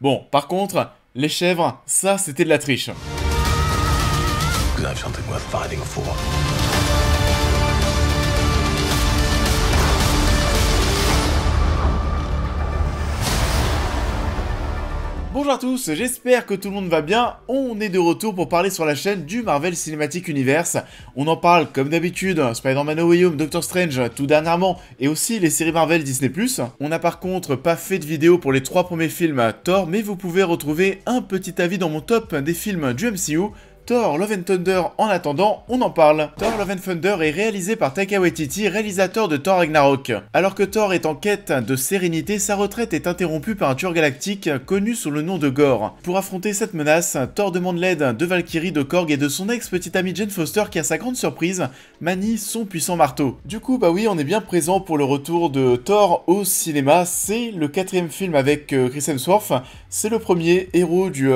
Bon, par contre, les chèvres, ça c'était de la triche. Bonjour à tous, j'espère que tout le monde va bien. On est de retour pour parler sur la chaîne du Marvel Cinematic Universe. On en parle comme d'habitude, Spider-Man No Way Home, Doctor Strange tout dernièrement et aussi les séries Marvel Disney+. On n'a par contre pas fait de vidéo pour les trois premiers films Thor, mais vous pouvez retrouver un petit avis dans mon top des films du MCU Thor Love and Thunder en attendant, on en parle. Thor Love and Thunder est réalisé par Taika Waititi, réalisateur de Thor Ragnarok. Alors que Thor est en quête de sérénité, sa retraite est interrompue par un tueur galactique connu sous le nom de Gore. Pour affronter cette menace, Thor demande l'aide de Valkyrie, de Korg et de son ex-petite amie Jane Foster qui, à sa grande surprise, manie son puissant marteau. Du coup, bah oui, on est bien présent pour le retour de Thor au cinéma. C'est le quatrième film avec euh, Chris Hemsworth. C'est le premier héros du, MCU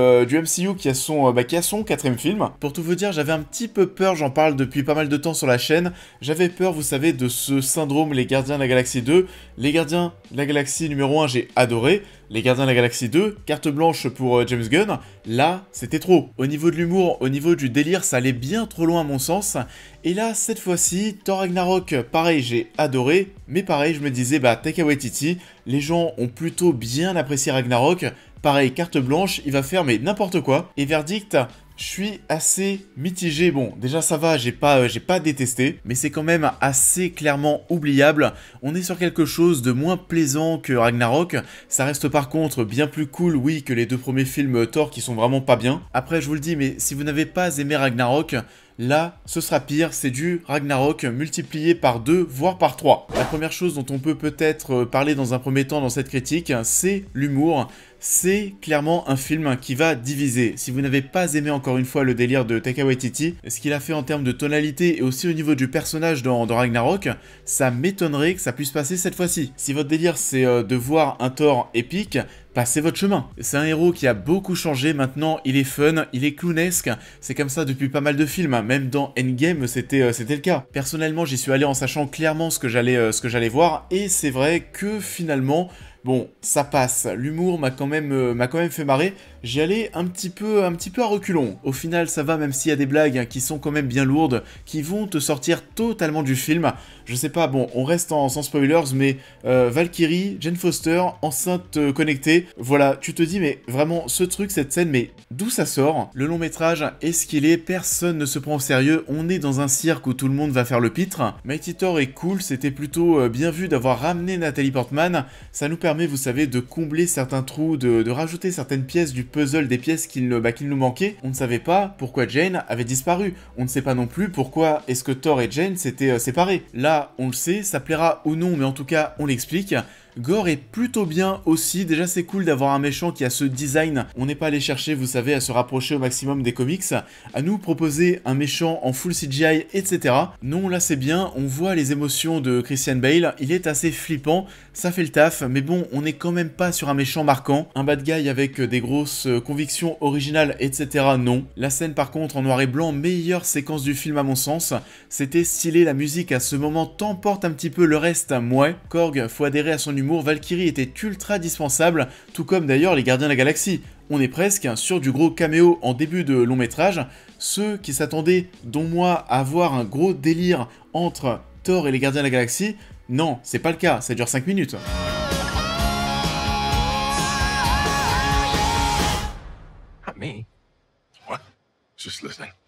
euh, qui a son, euh, bah, qui a son quatrième film. Pour tout vous dire, j'avais un petit peu peur, j'en parle depuis pas mal de temps sur la chaîne, j'avais peur, vous savez, de ce syndrome Les Gardiens de la Galaxie 2. Les Gardiens de la Galaxie numéro 1, j'ai adoré. Les Gardiens de la Galaxie 2, carte blanche pour euh, James Gunn, là, c'était trop. Au niveau de l'humour, au niveau du délire, ça allait bien trop loin à mon sens. Et là, cette fois-ci, Thor Ragnarok, pareil, j'ai adoré, mais pareil, je me disais, bah, take away Titi. les gens ont plutôt bien apprécié Ragnarok, pareil, carte blanche, il va faire mais n'importe quoi. Et verdict, je suis assez mitigé. Bon, déjà ça va, j'ai pas, euh, pas détesté, mais c'est quand même assez clairement oubliable. On est sur quelque chose de moins plaisant que Ragnarok. Ça reste par contre bien plus cool, oui, que les deux premiers films euh, Thor qui sont vraiment pas bien. Après, je vous le dis, mais si vous n'avez pas aimé Ragnarok, Là, ce sera pire, c'est du Ragnarok multiplié par 2, voire par 3. La première chose dont on peut peut-être euh, parler dans un premier temps dans cette critique, c'est l'humour c'est clairement un film qui va diviser. Si vous n'avez pas aimé encore une fois le délire de Takeaway Titi, ce qu'il a fait en termes de tonalité et aussi au niveau du personnage dans, Ragnarok, ça m'étonnerait que ça puisse passer cette fois-ci. Si votre délire c'est euh, de voir un Thor épique, passez votre chemin. C'est un héros qui a beaucoup changé, maintenant il est fun, il est clownesque, c'est comme ça depuis pas mal de films, hein. même dans Endgame euh, c'était le cas. Personnellement j'y suis allé en sachant clairement euh, ce que j'allais voir, et c'est vrai que finalement, bon, ça passe, l'humour m'a quand, même, euh, quand même fait marrer, J'y allais un petit peu, un petit peu à reculons. Au final, ça va, même s'il y a des blagues hein, qui sont quand même bien lourdes, qui vont te sortir totalement du film. Je sais pas, bon, on reste en, sans spoilers, mais euh, Valkyrie, Jane Foster, enceinte euh, connectée, voilà, tu te dis, mais vraiment, ce truc, cette scène, mais d'où ça sort Le long métrage est ce qu'il est, personne ne se prend au sérieux, on est dans un cirque où tout le monde va faire le pitre. Mighty Thor est cool, c'était plutôt euh, bien vu d'avoir ramené Nathalie Portman, ça nous permet, vous savez, de combler certains trous, de, de rajouter certaines pièces du puzzle des pièces bah, qu'il nous manquait, on ne savait pas pourquoi Jane avait disparu. On ne sait pas non plus pourquoi est-ce que Thor et Jane s'étaient euh, séparés. Là, on le sait, ça plaira ou non, mais en tout cas, on l'explique. Gore est plutôt bien aussi, déjà c'est cool d'avoir un méchant qui a ce design, on n'est pas allé chercher, vous savez, à se rapprocher au maximum des comics, à nous proposer un méchant en full CGI, etc. Non, là c'est bien, on voit les émotions de Christian Bale, il est assez flippant, ça fait le taf, mais bon, on n'est quand même pas sur un méchant marquant, un bad guy avec des grosses convictions originales, etc. Non. La scène par contre en noir et blanc, meilleure séquence du film à mon sens, c'était stylé, la musique à ce moment t'emporte un petit peu le reste, mouais. Korg, faut adhérer à son humour Valkyrie était ultra dispensable, tout comme d'ailleurs les Gardiens de la Galaxie. On est presque sur du gros caméo en début de long métrage. Ceux qui s'attendaient, dont moi, à voir un gros délire entre Thor et les Gardiens de la Galaxie, non, c'est pas le cas, ça dure 5 minutes.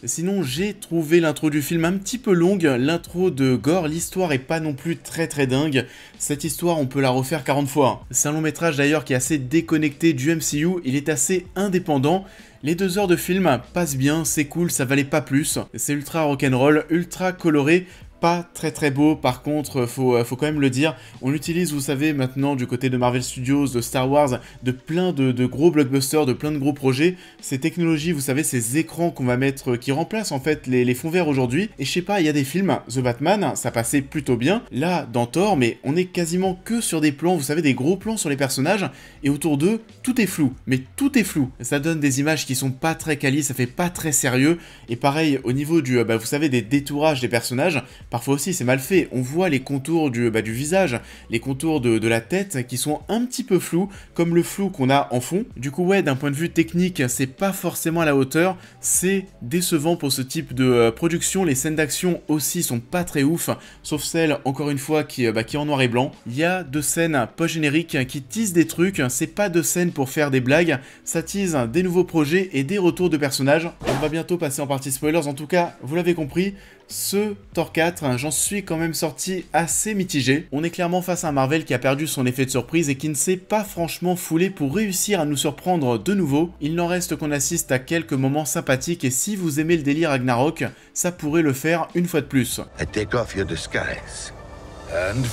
Sinon, j'ai trouvé l'intro du film un petit peu longue, l'intro de Gore, l'histoire est pas non plus très très dingue. Cette histoire, on peut la refaire 40 fois. C'est un long métrage d'ailleurs qui est assez déconnecté du MCU, il est assez indépendant. Les deux heures de film passent bien, c'est cool, ça valait pas plus. C'est ultra rock'n'roll, ultra coloré, pas très très beau, par contre, faut, euh, faut quand même le dire, on utilise, vous savez, maintenant du côté de Marvel Studios, de Star Wars, de plein de, gros blockbusters, de plein de gros projets, ces technologies, vous savez, ces écrans qu'on va mettre, qui remplacent en fait les, fonds verts aujourd'hui, et je sais pas, il y a des films, The Batman, ça passait plutôt bien, là, dans Thor, mais on est quasiment que sur des plans, vous savez, des gros plans sur les personnages, et autour d'eux, tout est flou, mais tout est flou, ça donne des images qui sont pas très quali, ça fait pas très sérieux, et pareil, au niveau du, euh, bah, vous savez, des détourages des personnages, Parfois aussi, c'est mal fait. On voit les contours du, bah, du visage, les contours de, la tête qui sont un petit peu flous, comme le flou qu'on a en fond. Du coup, ouais, d'un point de vue technique, c'est pas forcément à la hauteur. C'est décevant pour ce type de euh, production. Les scènes d'action aussi sont pas très ouf, sauf celle, encore une fois, qui, est bah, en noir et blanc. Il y a deux scènes post-génériques qui teasent des trucs. C'est pas de scènes pour faire des blagues. Ça tease des nouveaux projets et des retours de personnages. On va bientôt passer en partie spoilers. En tout cas, vous l'avez compris, ce Thor 4, hein, j'en suis quand même sorti assez mitigé. On est clairement face à un Marvel qui a perdu son effet de surprise et qui ne s'est pas franchement foulé pour réussir à nous surprendre de nouveau. Il n'en reste qu'on assiste à quelques moments sympathiques et si vous aimez le délire Ragnarok, ça pourrait le faire une fois de plus. take off your disguise and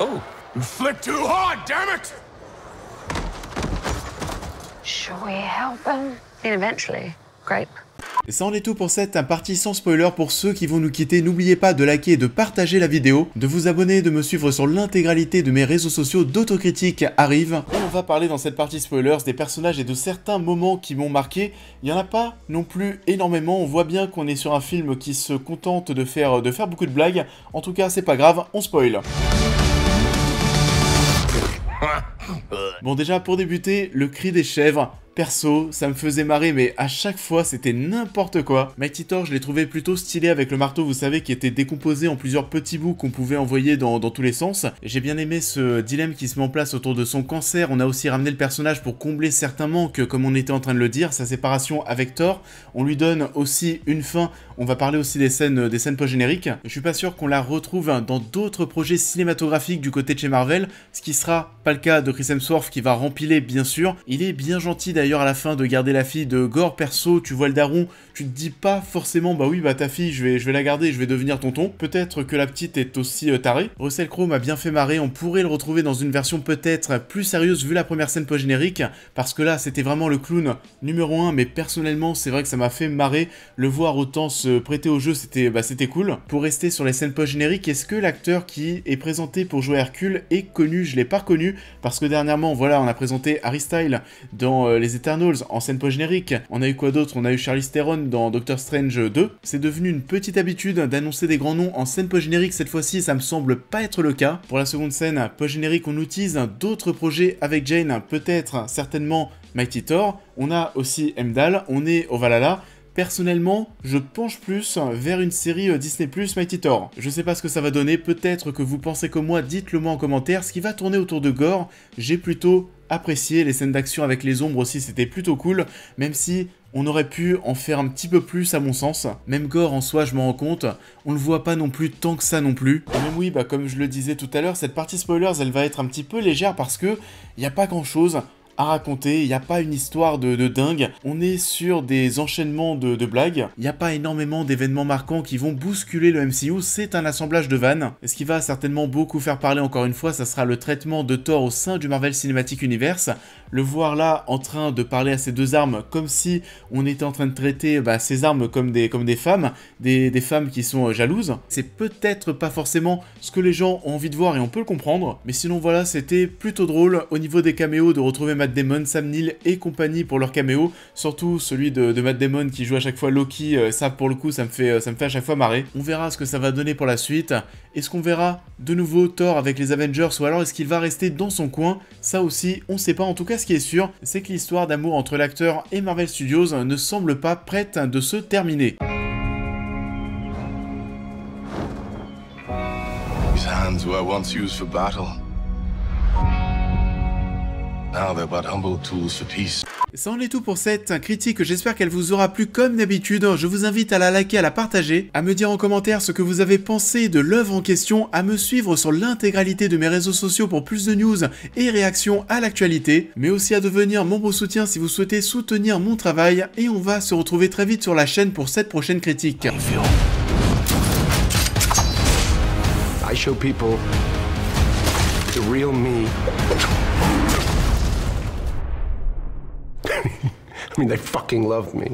Oh, too hard, damn it! Should we help him? eventually, et ça en est tout pour cette partie sans spoiler pour ceux qui vont nous quitter. N'oubliez pas de liker et de partager la vidéo, de vous abonner et de me suivre sur l'intégralité de mes réseaux sociaux d'autocritique arrive. on va parler dans cette partie spoilers des personnages et de certains moments qui m'ont marqué. Il n'y en a pas non plus énormément, on voit bien qu'on est sur un film qui se contente de faire, de faire beaucoup de blagues. En tout cas, c'est pas grave, on spoil. Bon déjà pour débuter, le cri des chèvres, Perso, ça me faisait marrer, mais à chaque fois, c'était n'importe quoi. Mighty Thor, je l'ai trouvé plutôt stylé avec le marteau, vous savez, qui était décomposé en plusieurs petits bouts qu'on pouvait envoyer dans, tous les sens. J'ai bien aimé ce dilemme qui se met en place autour de son cancer. On a aussi ramené le personnage pour combler certains manques, comme on était en train de le dire, sa séparation avec Thor. On lui donne aussi une fin. On va parler aussi des scènes, des scènes post-génériques. Je suis pas sûr qu'on la retrouve dans d'autres projets cinématographiques du côté de chez Marvel, ce qui sera pas le cas de Chris Hemsworth qui va rempiler, bien sûr. Il est bien gentil d'ailleurs d'ailleurs à la fin de garder la fille de Gore perso, tu vois le daron, tu te dis pas forcément bah oui bah ta fille je vais, je vais la garder, je vais devenir tonton. Peut-être que la petite est aussi euh, tarée. Russell Crowe m'a bien fait marrer, on pourrait le retrouver dans une version peut-être plus sérieuse vu la première scène post-générique, parce que là c'était vraiment le clown numéro 1, mais personnellement c'est vrai que ça m'a fait marrer. Le voir autant se prêter au jeu c'était bah, c'était cool. Pour rester sur les scènes post-génériques, est-ce que l'acteur qui est présenté pour jouer Hercule est connu Je l'ai pas connu parce que dernièrement voilà on a présenté Harry Style dans euh, les Eternals en scène post-générique. On a eu quoi d'autre On a eu Charlie Theron dans Doctor Strange 2. C'est devenu une petite habitude d'annoncer des grands noms en scène post-générique. Cette fois-ci, ça me semble pas être le cas. Pour la seconde scène post-générique, on utilise d'autres projets avec Jane, peut-être, certainement Mighty Thor. On a aussi Emdal, on est au Valhalla personnellement, je penche plus vers une série euh, Disney Plus Mighty Thor. Je sais pas ce que ça va donner, peut-être que vous pensez comme moi, dites-le moi en commentaire. Ce qui va tourner autour de Gore, j'ai plutôt apprécié les scènes d'action avec les ombres aussi, c'était plutôt cool, même si on aurait pu en faire un petit peu plus à mon sens. Même Gore en soi, je m'en rends compte, on le voit pas non plus tant que ça non plus. Et même oui, bah comme je le disais tout à l'heure, cette partie spoilers, elle va être un petit peu légère parce que il y a pas grand chose à raconter, il n'y a pas une histoire de, dingue, on est sur des enchaînements de, blagues, il n'y a pas énormément d'événements marquants qui vont bousculer le MCU, c'est un assemblage de vannes, et ce qui va certainement beaucoup faire parler encore une fois, ça sera le traitement de Thor au sein du Marvel Cinematic Universe, le voir là en train de parler à ses deux armes comme si on était en train de traiter bah, ses armes comme des, comme des femmes, des, des femmes qui sont euh, jalouses, c'est peut-être pas forcément ce que les gens ont envie de voir et on peut le comprendre, mais sinon voilà, c'était plutôt drôle au niveau des caméos de retrouver Matt Damon, Sam Neill et compagnie pour leur caméo. Surtout celui de, Matt Damon qui joue à chaque fois Loki, euh, ça pour le coup ça me, fait, euh, ça me fait à chaque fois marrer. On verra ce que ça va donner pour la suite. Est-ce qu'on verra de nouveau Thor avec les Avengers ou alors est-ce qu'il va rester dans son coin Ça aussi on sait pas, en tout cas ce qui est sûr c'est que l'histoire d'amour entre l'acteur et Marvel Studios ne semble pas prête de se terminer. Ça en est tout pour cette critique, j'espère qu'elle vous aura plu comme d'habitude. Je vous invite à la liker, à la partager, à me dire en commentaire ce que vous avez pensé de l'œuvre en question, à me suivre sur l'intégralité de mes réseaux sociaux pour plus de news et réactions à l'actualité, mais aussi à devenir mon beau soutien si vous souhaitez soutenir mon travail, et on va se retrouver très vite sur la chaîne pour cette prochaine critique. I show people I mean, they fucking me.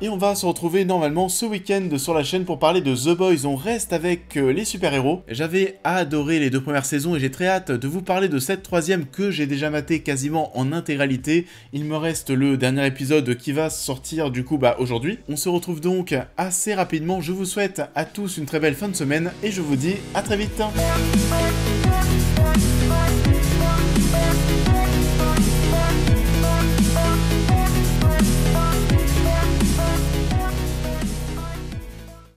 Et on va se retrouver normalement ce week-end sur la chaîne pour parler de The Boys. On reste avec euh, les super-héros. J'avais adoré les deux premières saisons et j'ai très hâte de vous parler de cette troisième que j'ai déjà maté quasiment en intégralité. Il me reste le dernier épisode qui va sortir du coup bah, aujourd'hui. On se retrouve donc assez rapidement. Je vous souhaite à tous une très belle fin de semaine et je vous dis à très vite.